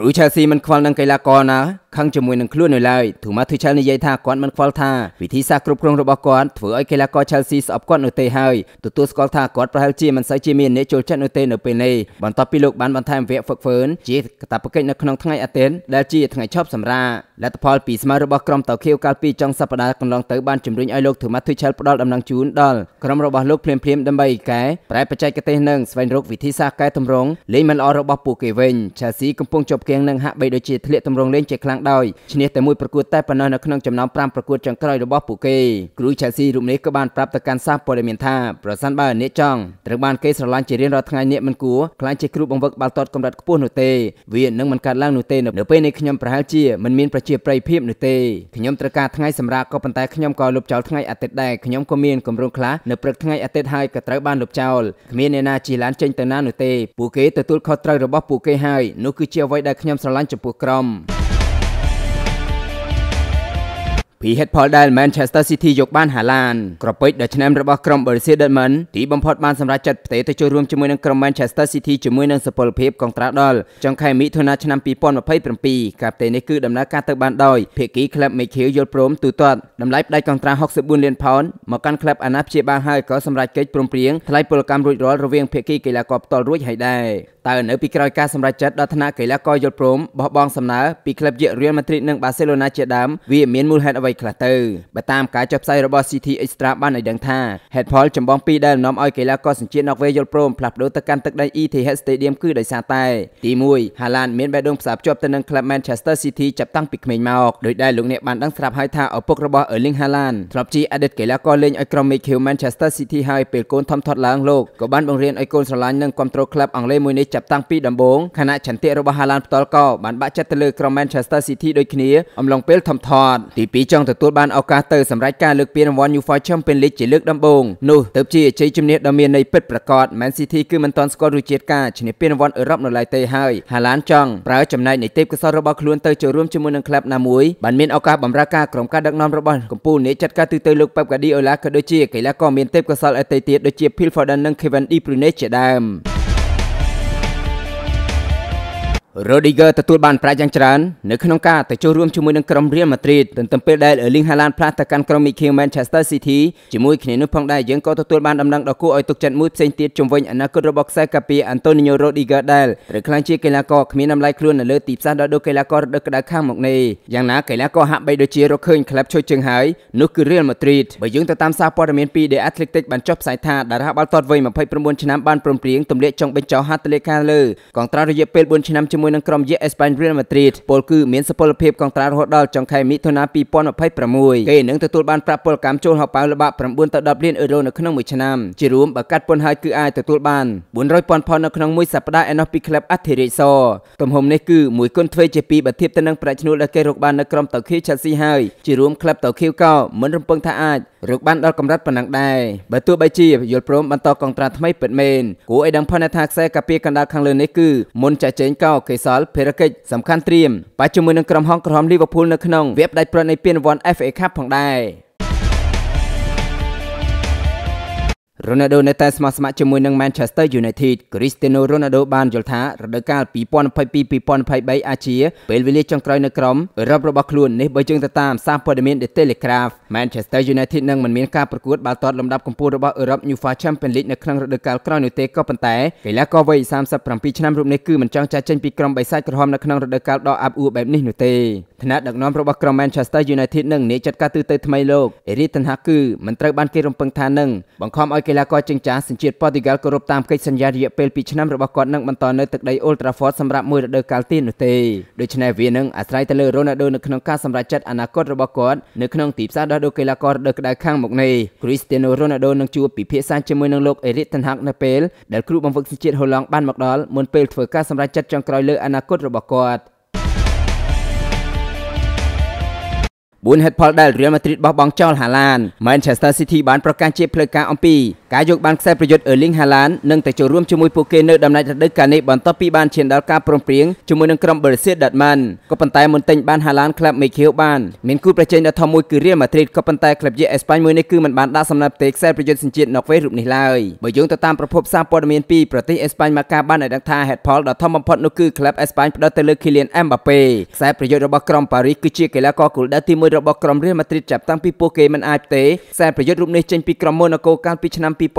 គ្រូឆែលស៊ីមិនខ្វល់នឹងកីឡាករណាខឹងជាមួយនឹងខ្លួននៅឡើយទូម៉ាធូឆែលនិយាយថាគាត់មិនខ្វល់ថាវិធីសាស្ត្រគ្រប់គ្រងរបស់គាត់ធ្វើឲ្យកីឡាករឆែលស៊ីស្អប់គាត់នោះទេហើយទទួលស្គាល់ថាគាត់ប្រហែលជាមិនសូវជាមានអ្នកចូលចិត្តនោះទេនៅពេលនេះបន្ទាប់ពីលោកបានបន្ថែមវគ្គហ្វឹកហ្វឺនជាកតាបកិច្ចនៅក្នុងថ្ងៃអាទិត្យដែលជាថ្ងៃឈប់សម្រាកលទ្ធផលពីស្មើរបស់ក្រុមតៅខៀវកាលពីចុងសប្តាហ៍កន្លងទៅបានជំរុញឲ្យលោកទូម៉ាធូឆែលផ្ដល់ដំណឹងជូនដល់ក្រុមរបស់លោកភ្លាមៗដើម្បីកែប្រែបច្ចេកទេសនិងស្វែងរកវិធីសាស្ត្រកែតម្រង់លេងមិនល្អរបស់ពួកគេវិញឆែលស៊ីកំពុងជាប់គាំងនឹងហាក់បីដូចជាធ្លាក់តម្រង់លេងជាខ្លាំងងដោយឈ្នះតែមួយប្រកួតតែប៉ុណ្ណោះនៅក្នុងចំណោម5ប្រកួតចុងក្រោយរបស់ពួកគេគ្រូឆាស៊ីរូបនេះក៏បានប្រាប់ទៅកាន់សារព័ត៌មានថាប្រសិនបើអ្នកចង់ត្រូវបានគេស្រឡាញ់ជារៀងរាល់ថ្ងៃអ្នកមិនគួរខ្លាចជាគ្រូបង្វឹកបាល់ទាត់កម្រិតខ្ពស់នោះទេវានឹងមិនកើតឡើងនោះទេនៅពេលនេះខ្ញុំប្រហែលជាមិនមានប្រជាប្រិយភាពនោះទេខ្ញុំត្រូវការថ្ងៃសម្រាប់ក៏ប៉ុន្តែខ្ញុំក៏លុបចោលថ្ងៃអាទិត្យដែរខ្ញុំក៏មានគម្រោងខ្លះនៅព្រឹកថ្ងៃអាទិត្យហើយក៏ត្រូវបានលុបចោលគ្មានអ្នកណាជាឡានចេញទៅណានោះទេពួកគេទទួលខុសត្រូវរបស់ពួកគេហើយនោះគឺជាអ្វីដែលខ្ញុំស្រឡាញ់ចំពោះក្រុមពីហេតុផលដែល Manchester City យកបានហាឡានក្រពេចដល់ឆ្នាំរបស់ក្រុម Borussia Dortmund ទីបំផុតបានសម្រេចចិត្តផ្ទេរទៅចូលរួមជាមួយនឹងក្រុម Manchester City ជាមួយនឹងសពលភាពកងត្រាដល់ចុងខែមិថុនាឆ្នាំ2027ការផ្ទេរនេះគឺដំណើរការទៅបានដោយភាគីក្លឹប Mikel យល់ព្រមទូទាត់តម្លៃផ្ដាច់កងត្រា64លានផោនមកកាន់ក្លឹបអាណាព្យាបាលហើយក៏សម្រេចកិច្ចព្រមព្រៀងថ្លៃពលកម្មរួចរាល់រវាងភាគីកីឡាករផ្ទាល់រួចហើយដែរតើនៅពីក្រោយការសម្រេចចិត្តដល់ថ្នាក់កីឡាករយល់ព្រមបោះបង់សំណើពីក្លឹបយេរៀលម៉ាឌ្រីតនិងបាសេឡូណាជាដើមវាមានមូលហេតុអ្វីវីខ្លះទៅបើតាមការចុះផ្សាយរបស់ CT Extra បានឲ្យដឹងថាហេតុផលចម្បងពីរដែលនាំឲ្យកីឡាករសញ្ជាតិណ័រវេយល់ព្រមផ្លាស់ប្ដូរទៅកាន់ទឹកដី ETH Stadium គឺដោយសារតែទី1 Haaland មានបេះដូងផ្សារភ្ជាប់ទៅនឹងក្លឹប Manchester City ចាប់តាំងពីក្មេងមកដោយដែលលោកអ្នកបានដឹងស្រាប់ហើយថាឪពុករបស់ Erling Haaland ធ្លាប់ជាអតីតកីឡាករលេងឲ្ក្រុម Mikel Manchester City ហើយពេលកូនធំធាត់ឡើងលោកក៏បានបង្រៀនឲ្យកូនស្រឡាញ់និងគ្រប់គ្រងក្លឹបអង់គ្លេសមួយនេះចាប់តាំងពីដំបូងខណៈឆន្ទៈរបស់ Haaland ផ្ទាល់ក៏បានបាក់ចិត្តទៅលើក្រុម Manchester City ដូចគ្នាអំឡុងពេលធំធាត់ទី2ចុងង់ទទួលបានឱកាសទៅសម្រេចការលើកពានរង្វាន់ UEFA Champions League ជាលើកដំបូងនោះទើបជាជ័យជំនះដ៏មានន័យពិតប្រាកដ Man City គឺមិនទាន់ស្គាល់រសជាតិការឈ្នះពានរង្វាន់អឺរ៉ុបនៅឡើយទេហើយ Haaland ចង់ប្រើចំណែកនៃទេពកោសល្យរបស់ខ្លួនទៅចូលរួមជាមួយនឹងក្លឹបណាមួយបានមានឱកាសបម្រើការក្រុមការដឹកនាំរបស់កំពូលនេះចាត់ការទូទៅលោក Pep Guardiola ក៏ដូចជាកីឡាករមានទេពកោសល្យអតីតទៀតដូចជា Phil Foden និង Kevin De Bruyne ជាដើម។ Rodiger ទទួលបានប្រាក់យ៉ាងច្រើននៅក្នុងការទៅចូលរួមជាមួយនឹងក្រុម Real Madrid ទន្ទឹមពេលដែល Erling Haaland ផ្លាស់ទៅកាន់ក្រុម Mikel Manchester City ជាមួយគ្នានោះផងដែរយើងក៏ទទួលបានដំណឹងដ៏គួរឲ្យទុកចិត្តមួយផ្សេងទៀតជំវិញអនាគតរបស់ខ្សែកាពី Antonio Rodiger ដែលត្រូវក្លាយជាកីឡាករគ្មានតម្លៃខ្លួននៅលើទីផ្សារដ៏ដូចកីឡាកររដូវក្តៅខាងមកនេះយ៉ាងណាកីឡាករហាក់បីដូចជារកឃើញក្លឹបឈរជើងហើយនោះគឺ Real Madrid បើយើងទៅតាមសារព័ត៌មានពី The Athletic បានចុះផ្សាយថាតារាបាល់ទាត់វ័យ29ឆ្នាំបានព្រមព្រៀងទម្លាក់ចុងបញ្ចោហាត់លេខាលើកងត្រារយៈពេល4ឆ្នាំជាមួយជាមួយនឹងក្រុមយេអេស្ប៉ាញរៀលម៉ាឌ្រីតពលគឺមានសុពលភាពកងត្រារហូតដល់ចុងខែមិថុនា2026គេនឹងទទួលបានប្រាក់ពលកម្មចូលហោប៉ៅល្បាក់9ទៅ10លានអឺរ៉ូនៅក្នុងមួយឆ្នាំជារួមបើកាត់ពន្ធហើយគឺអាចទទួលបាន400,000ផុននៅក្នុងមួយសប្តាហ៍ឯណោះពីក្លឹបអធិរាជសរទំហំនេះគឺមួយគុណទ្វេជាពីរបើធៀបទៅនឹងប្រាក់ឈ្នួលដែលគេរកបាននៅក្រុមតូខេឆាស៊ីហើយជារួមក្លឹបតូខេកោមិនរំពឹងថាអាចរកបានដល់កម្រិតប៉ុណ្ណឹងដែរបើទោះបីជាយល់ព្រមបន្តកងត្រាថ្មីពិតមែនគួរឲ្យដឹងផុនថាខ្សែការពារកណ្ដាលខាងលើនេះគឺមុនចាចេញកោកេសលភារកិច្ចសំខាន់ត្រៀមបច្ចុប្បន្ននឹងក្រុមហងក្រហមលីវើពូលនៅក្នុងវគ្គផ្ដាច់ប្រត់នៃពានរង្វាន់ FA Cup ផងដែរ Ronaldo នៅតែស្មោះស្ម័គ្រជាមួយនឹង Manchester United Cristiano Ronaldo បានយល់ថារដូវកាល2022-2023អាចជាពេលវេលាចុងក្រោយនៅក្រុមរ៉បរបស់ខ្លួននេះបើយើងទៅតាមសារព័ត៌មាន The Telegraph Manchester United នឹងមិនមានការប្រកួតបាល់ទាត់លំដាប់កំពូលរបស់អឺរ៉ុប UEFA Champions League នៅក្នុងរដូវកាលក្រោយនោះទេក៏ប៉ុន្តែកីឡាករវ័យ37ឆ្នាំរូបនេះគឺមិនចង់ចាក់ចេញពីក្រុមបិសាចក្រហមនៅក្នុងរដូវកាលដ៏អាប់អួរបែបនេះនោះទេថ្នាក់ដឹកនាំរបស់ក្រុម Manchester United នឹងនិយាយចាត់ការទូទៅថ្មីលោក Erik ten Hag គឺមិនត្រូវបានគេរំពឹងថានឹងបង្ខំឲ្យកីឡាករជើងចាស់សញ្ជាតិប៉ូទុយហ្គាល់គោរពតាមកិច្ចសន្យារយៈពេល2ឆ្នាំរបស់គាត់នឹងបន្តនៅទឹកដី Old Trafford សម្រាប់មួយរដូវកាលទៀតនោះទេដូច្នេះវានឹងអាស្រ័យទៅលើ Ronaldo នៅក្នុងការសម្រេចចិត្តអនាគតរបស់គាត់នៅក្នុងទីផ្សារដោះដូរកីឡាកររដូវក្តៅខាងមុខនេះ Cristiano Ronaldo នឹងជួបពិភាក្សាជាមួយនឹងលោក Erik ten Hag នៅពេលដែលគ្រូបង្វឹកសញ្ជាតិហូឡង់បានមកដល់មុនពេលធ្វើការសម្រេចចិត្តចុងក្រោយលើអនាគតរបស់គាត់4ហេតុផលដែល Real Madrid បោះបង់ចោលហាឡាន Manchester City បានប្រកាសជាផ្លូវការអំពីការយកបានខ្សែប្រយុទ្ធ Erling Haaland នឹងទៅចូលរួមជាមួយពួកគេនៅដំណាច់រដូវកាលនេះបន្ទាប់ពីបានឈានដល់ការព្រមព្រៀងជាមួយនឹងក្រុម Borussia Dortmund ក៏ប៉ុន្តែមិនទិញបាន Haaland ក្លាប់មេខៀវបានមានគូប្រជែងដ៏ធំមួយគឺ Real Madrid ក៏ប៉ុន្តែក្លាប់យកអេស្ប៉ាញមួយនេះគឺមិនបានដាក់សំណាប់ទេខ្សែប្រយុទ្ធសញ្ជាតិណ័រវេសរូបនេះឡើយបើយោងទៅតាមប្រភពសារព័ត៌មានពីប្រទេសអេស្ប៉ាញមកការបានឲ្យដឹងថា head poll ដ៏ធំបំផុតនោះគឺក្លាប់អេស្ប៉ាញផ្ដោតទៅលើ Kylian Mbappe ខ្សែប្រយុទ្ធរបស់ក្រុម Paris គឺជាកីឡាករគោលដៅទី1របស់ក្រុម Real Madrid ចាប់តាំងពីពួកគេមិនអាចទេខ្សែប្រយុទ្ធរូបនេះចេញពីក្រុម Monaco កាលពីឆ្នាំ2017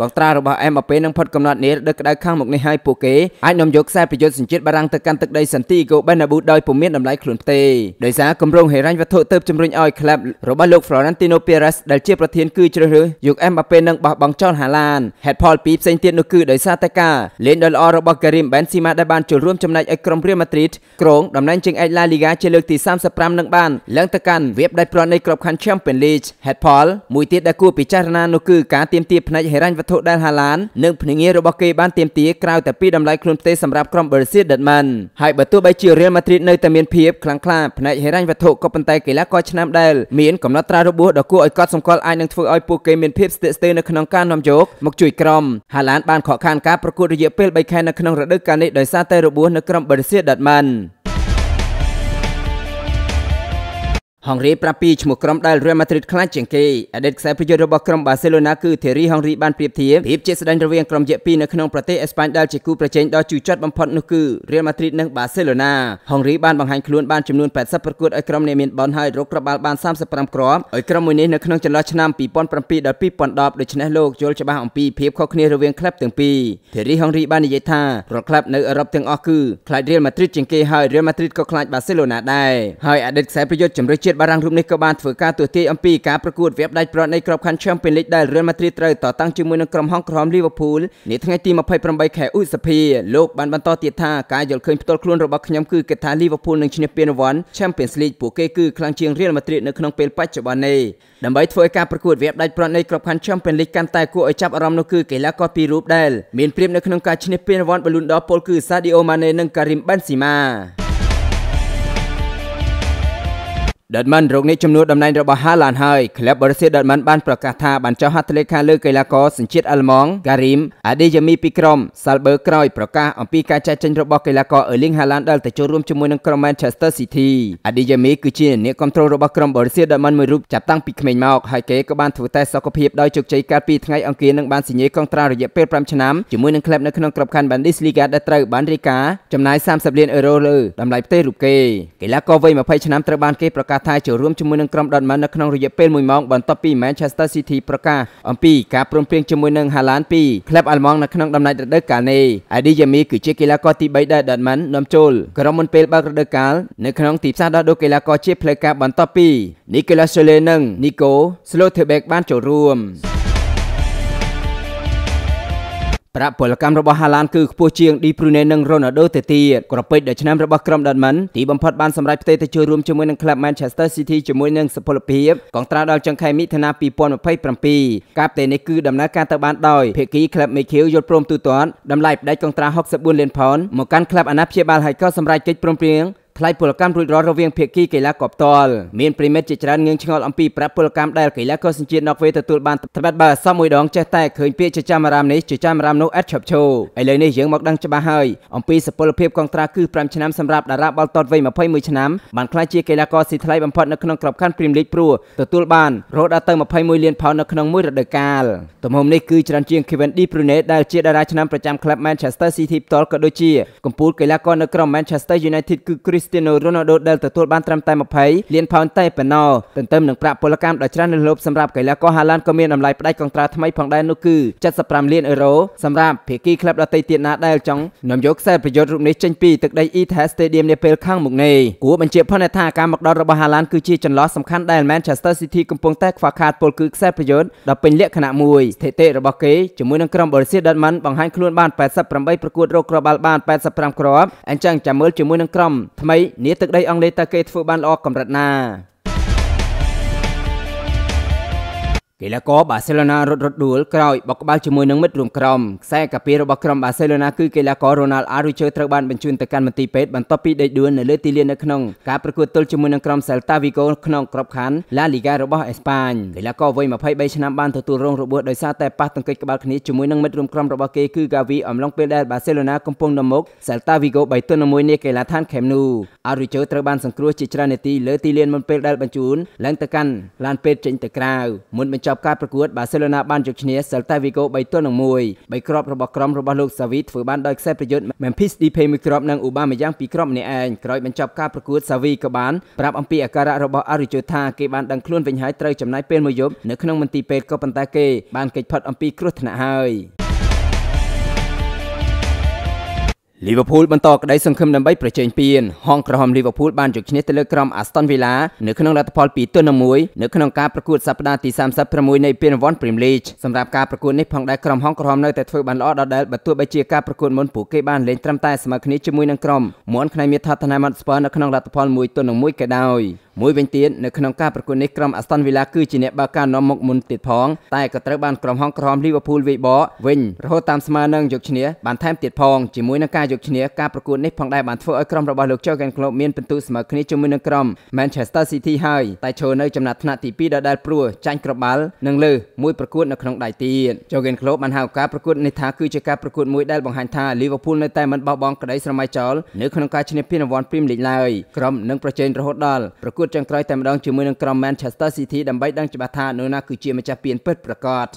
កងត្រារបស់ MAP នឹងផុតកំណត់នេះដឹកក្តៅខាងមុខនេះហើយពួកគេអាចនាំយកខ្សែប្រយុទ្ធសញ្ជាតិបារាំងទៅកាន់ទឹកដីសាន់ទីហ្គូបេណាប៊ូដោយពុំមានតម្លៃខ្លួនទេដោយសារគម្រោងហិរញ្ញវត្ថុទៅជំរុញឲ្យក្លឹបរបស់លោក Florentino Perez ដែលជាប្រធានគឺជ្រើសរើសយក MAP នឹងបោះបង់ចោលហាឡានហេតុផលពីរផ្សេងទៀតនោះគឺដោយសារតែការលេងដ៏ល្អរបស់ Karim Benzema ដែលបានចូលរួមចំណែកឲ្យក្រុម Real Madrid គ្រងតំណែងជាងឯក La Liga ជាលើកទី35នឹងបានឡើងទៅកាន់វៀបដាច់ព្រាត់នៃក្របខ័ណ្ឌ Champions League ហេតុផលមួយទៀតដែលគួរពិចារណានោះគឺការទៀមទាផ្នែកហិរញ្ញវត្ថុដែលហាឡាននិងភ្នាក់ងាររបស់គេបានទៀមទាក្រៅតែពីតម្លៃខ្លួនផ្ទៃសម្រាប់ក្រុម Borussia Dortmund ហើយបើទោះបីជា Real Madrid នៅតែមានភាពខ្លាំងក្លាផ្នែកហិរញ្ញវត្ថុក៏ប៉ុន្តែកីឡាករឆ្នាំដែលមានកំណត់ត្រារបួសដ៏គួរឲ្យកត់សម្គាល់អាចនឹងធ្វើឲ្យពួកគេមានភាពស្ទាក់ស្ទើរនៅក្នុងការនាំយកមកជួយក្រុមហាឡានបានខកខានការប្រកួតរយៈពេល3ខែនៅក្នុងរដូវកាលនេះដោយសារតែរបួសនៅក្រុម Borussia Dortmund ហងរីប្រាពីឈ្មោះក្រុមដែល Real Madrid ខ្លាចជាងគេអតីតខ្សែប្រយុទ្ធរបស់ក្រុម Barcelona គឺ Thierry Henry បាន ប្រៀបធៀបភាពជាស្ដែងរវាងក្រុមយក្សពីរនៅក្នុងប្រទេសអេស្ប៉ាញដែលជាគូប្រជែងដ៏ជូរចត់បំផុតនោះគឺ Real Madrid និង Barcelona ហងរីបានបង្ហាញខ្លួនបានចំនួន80ប្រកួតឲ្យក្រុមនេះមានបលហើយរកក្បាលបាន35គ្រាប់ឲ្យក្រុមមួយនេះនៅក្នុងចន្លោះឆ្នាំ2007ដល់2010ដូច្នេះលោកយល់ច្បាស់អំពីភាពខុសគ្នារវាងក្លឹបទាំងពីរ Thierry Henry បាននិយាយថារាល់ក្លឹបនៅអឺរ៉ុបទាំងអស់គឺខ្លាច Real Madrid ជាងគេហើយ Real Madrid ក៏ខ្លាច Barcelona ដែរហើយអតីតខ្សែប្រយុទ្ធជំរឿជាតិបារាំងរូបនេះក៏បានធ្វើការទស្សន៍ទាយអំពីការប្រកួតវគ្គដាច់ប្រត់នៃក្របខ័ណ្ឌ Champions League ដែល Real Madrid ត្រូវតតាំងជាមួយនឹងក្រុមហុងក្រហម Liverpool នាថ្ងៃទី28ខែឧសភាលោកបានបន្តទៀតថាការយល់ឃើញផ្ទាល់ខ្លួនរបស់ខ្ញុំគឺគេថា Liverpool នឹងឈ្នះពានរង្វាន់ Champions League ពួកគេគឺខ្លាំងជាង Real Madrid នៅក្នុងពេលបច្ចុប្បន្ននេះដើម្បីធ្វើឲ្យការប្រកួតវគ្គដាច់ប្រត់នៃក្របខ័ណ្ឌ Champions League កាន់តែគួរឲ្យចាប់អារម្មណ៍នោះគឺកីឡាករពីររូបដែលមានព្រៀបនៅក្នុងការឈ្នះពានរង្វាន់ Ballon d'Or ពលគឺ Sadio Mane និង Karim Benzema Dortmund រកនេះចំនួនតំណែងរបស់ Haaland ហើយក្លឹប Borussia Dortmund បានប្រកាសថាបានចុះហត្ថលេខាលើកីឡាករសញ្ជាតិអាល្លឺម៉ង់ Karim Adeyemi ពីក្រុម Salzburg ក្រោយប្រកាសអំពីការចាក់ចេញរបស់កីឡាករ Erling Haaland ដែលទៅចូលរួមជាមួយនឹងក្រុម Manchester City Adeyemi គឺជាអ្នកគ្រប់គ្រងរបស់ក្រុម Borussia Dortmund មួយរូបចាប់តាំងពីក្មេងមកហើយគេក៏បានធ្វើតេស្តសុខភាពដោយជោគជ័យកាលពីថ្ងៃអង្គារនិងបានសញ្ញាកងត្រារយៈពេល5ឆ្នាំជាមួយនឹងក្លឹបនៅក្នុងក្របខ័ណ្ឌ Bundesliga ដែលត្រូវបានរាយការណ៍ចំណាយ30លានអឺរ៉ូលើតម្លៃផ្ទៃរូបគេកីឡាករវ័យ20ឆ្នាំត្រូវបានគេប្រកាសសថាចូលរួមជាមួយនឹងក្រុម Dortmund នៅក្នុងរយៈពេល1ម៉ោងបន្ទាប់ពី Manchester City ប្រកាសអំពីការព្រមព្រៀងជាមួយនឹង Haaland ពីក្លឹបអាល្លឺម៉ង់នៅក្នុងដំណាច់រដូវកាលនេះ Eddie Jami គឺជាកីឡាករទី3ដែល Dortmund នាំចូល ក្រុមមុនពេលបើករដូវកាលនៅក្នុងទីផ្សារដោះដូរកីឡាករជាផ្លូវការបន្ទាប់ពី Nicolas Sole និង Nico Slotterbeck បានចូលរួមប្រាក់ពលកម្មរបស់ហាឡានគឺខ្ពស់ជាងឌីព្រូណេនិងរ៉ូណាល់ដូទៅទៀតក្រពេចដល់ឆ្នាំរបស់ក្រុមដតមិនទីបំផុតបានសម្រេចផ្ទេរទៅចូលរួមជាមួយនឹងក្លឹប Manchester City ជាមួយនឹងសុពលភាពកងត្រាដល់ចុងខែមិថុនា2027ការផ្ទេរនេះគឺដំណើរការទៅបានដោយភាគីក្លឹបមេខៀវយល់ព្រមទូទាត់តម្លៃផ្ដាច់កងត្រា64លានផោនមកកាន់ក្លឹបអាណាព្យាបាលហើយក៏សម្រេចកិច្ចព្រមព្រៀងថ្លៃពលកម្មរួចរាល់រវាងភាគីកីឡាក៏ផ្ទាល់មានប្រិមិត្តជាច្រើនងឿងឆ្ងល់អំពីប្រាក់ពលកម្មដែលកីឡាករសញ្ជាតិណ័រវេទទួលបានត្បិតបើអសមមួយដងចេះតែឃើញពាក្យជាចាំអារម្មណ៍នេះជាចាំអារម្មណ៍នោះអេតឆាប់ឈោឥឡូវនេះយើងមកដឹងច្បាស់ហើយអំពីសពលភាពកងត្រាគឺ5ឆ្នាំសម្រាប់តារាបាល់ទាត់វ័យ21ឆ្នាំបានក្លាយជាកីឡាករស៊ីថ្លៃបំផុតនៅក្នុងក្របខ័ណ្ឌព្រីមលីកព្រោះទទួលបានរហូតដល់ទៅ21លានផោននៅក្នុងមួយរដូវកាលទំហំនេះគឺច្រើនជាង Kevin De Bruyne ដែលជាតារាឆ្នាំប្រចាំក្លឹប Manchester City ផ្ទាល់ក៏ដូចជាកំពូលកីឡាករនៅក្រុម Manchester United គឺ Chris Cristiano Ronaldo ដែលទទួលបានត្រឹមតែ20លានផោនតែប៉ុណ្ណោះទន្ទឹមនឹងប្រាក់ពលកម្មដ៏ច្រើននៅលោកសម្រាប់កីឡាករហាឡានក៏មានតម្លៃផ្ដាច់កងត្រាថ្មីផងដែរនោះគឺ75លានអឺរ៉ូសម្រាប់ភាគីក្លឹបដទៃទៀតណាដែលចង់នាំយកខ្សែប្រយុទ្ធរូបនេះចេញពីទឹកដី Etihad Stadium នាពេលខាងមុខនេះគួរបញ្ជាក់ផងថាការមកដល់របស់ហាឡានគឺជាចន្លោះសំខាន់ដែល Manchester City កំពុងតែខ្វះខាតពលគឺខ្សែប្រយុទ្ធដ៏ពេញលក្ខណៈមួយស្ថិតិរបស់គេជាមួយនឹងក្រុម Borussia Dortmund បង្ហាញខ្លួនបាន88ប្រកួតរកគ្រាប់បាល់បាន85គ្រាប់អញ្ចឹងចាំមើលជាមួយនឹងក្រុមថ្មីនេះទឹកដីអង់គ្លេសតើគេធ្វើបានល្អកម្រិតណាកីឡាករបាសេឡូណារត់រត់ដួលក្រោយបោកក្បាលជាមួយនឹងមិត្តរួមក្រុមខ្សែកាពីរបស់ក្រុមបាសេឡូណាគឺកីឡាកររ៉ូណាល់អារូជឺត្រូវបានបញ្ជូនទៅកាន់មន្ទីរពេទ្យបន្ទាប់ពីដេកដួលនៅលើទីលាននៅក្នុង ការប្រកួតទល់ជាមួយនឹងក្រុមសេលតាវីហ្គោក្នុងក្របខ័ណ្ឌឡាលីហ្គារបស់អេស្ប៉ាញកីឡាករវ័យ23ឆ្នាំបានទទួលរងរបួសដោយសារតែប៉ះទង្គិចក្បាលគ្នាជាមួយនឹងមិត្តរួមក្រុមរបស់គេគឺកាវីអំឡុងពេលដែលបាសេឡូណាកំពុងដំមុខសេលតាវីហ្គោ3ទល់នឹង1នេះកីឡាដ្ឋានខេមនូអារូជឺត្រូវបានសង្គ្រោះជាច្រើននាទីលើទីលានមុនពេលដែលបញ្ជូនឡើងទៅកាន់ឡានពេទ្យចេញទៅក្រៅមុនបញ្ចប់ការប្រកួតបាសេឡូណាបានយកឈ្នះសិលតាវីហ្គោ3ទល់នឹង1បីគ្រាប់របស់ក្រុមរបស់លោកសាវីធ្វើបានដោយខ្សែប្រយុទ្ធ Memphis Depay មួយគ្រាប់និង Aubameyang យ៉ាងពីរគ្រាប់ម្នាក់ឯងក្រោយបញ្ចប់ការប្រកួតសាវីក៏បានប្រាប់អំពីអាការៈរបស់ Arijo ថាគេបានដឹងខ្លួនវិញហើយត្រូវចំណាយពេលមួយយប់នៅក្នុងមន្ទីរពេទ្យក៏ប៉ុន្តែគេបានគេចផុតអំពីគ្រោះថ្នាក់ហើយលីវើពូលបន្តក្តីសង្ឃឹមដើម្បីប្រជែងពានហងក្រហមលីវើពូលបានយកឈ្នះទៅលើក្រុម Aston Villa នៅក្នុងលទ្ធផល2ទល់នឹង1នៅក្នុងការប្រកួតសប្តាហ៍ទី36នៃពានរង្វាន់ Premier League សម្រាប់ការប្រកួតនេះផងដែរក្រុមហងក្រហមនៅតែធ្វើបានល្អដដែលបើទោះបីជាការប្រកួតមុនពួកគេបានលេងត្រឹមតែស្មើគ្នាជាមួយនឹងក្រុមមួនខ្នៃមាថាថ្នាមស្ពឺនៅក្នុងលទ្ធផល1ទល់នឹង1ក៏ដោយមួយវិញទៀតនៅក្នុងការប្រកួតនេះក្រុម Aston Villa គឺជាអ្នកបើកការនាំមុខមុនទៀតផងតែក៏ត្រូវបានក្រុមហងក្រហម Liverpool វាយបកវិញរហូតតាមស្មើនឹងយកឈ្នះបានថែមទៀតផងជាមួយនឹងការយកឈ្នះការប្រកួតនេះផងដែរបានធ្វើឲ្យក្រុមរបស់លោក Jurgen Klopp មានពិន្ទុស្មើគ្នាជាមួយនឹងក្រុម Manchester City ហើយតែឈរនៅចំណាត់ថ្នាក់ទី2ដដែលព្រួចាញ់ក្របាល់និងលើមួយប្រកួតនៅក្នុងដៃទៀត Jurgen Klopp បានហៅការប្រកួតនេះថាគឺជាការប្រកួតមួយដែលបង្ហាញថា Liverpool នៅតែមិនបោះបង់ក្តីស្រមៃចោលនៅក្នុងការឈ្នះពានរង្វាន់ Premier League ឡើយក្រុមនឹងប្រជែងរហូតដល់ប្រកួតចុងក្រោយតែម្ដងជាមួយនឹងក្រុម Manchester City ដើម្បីដឹងច្បាស់ថានរណាគឺជាម្ចាស់ពានពិតប្រាកដ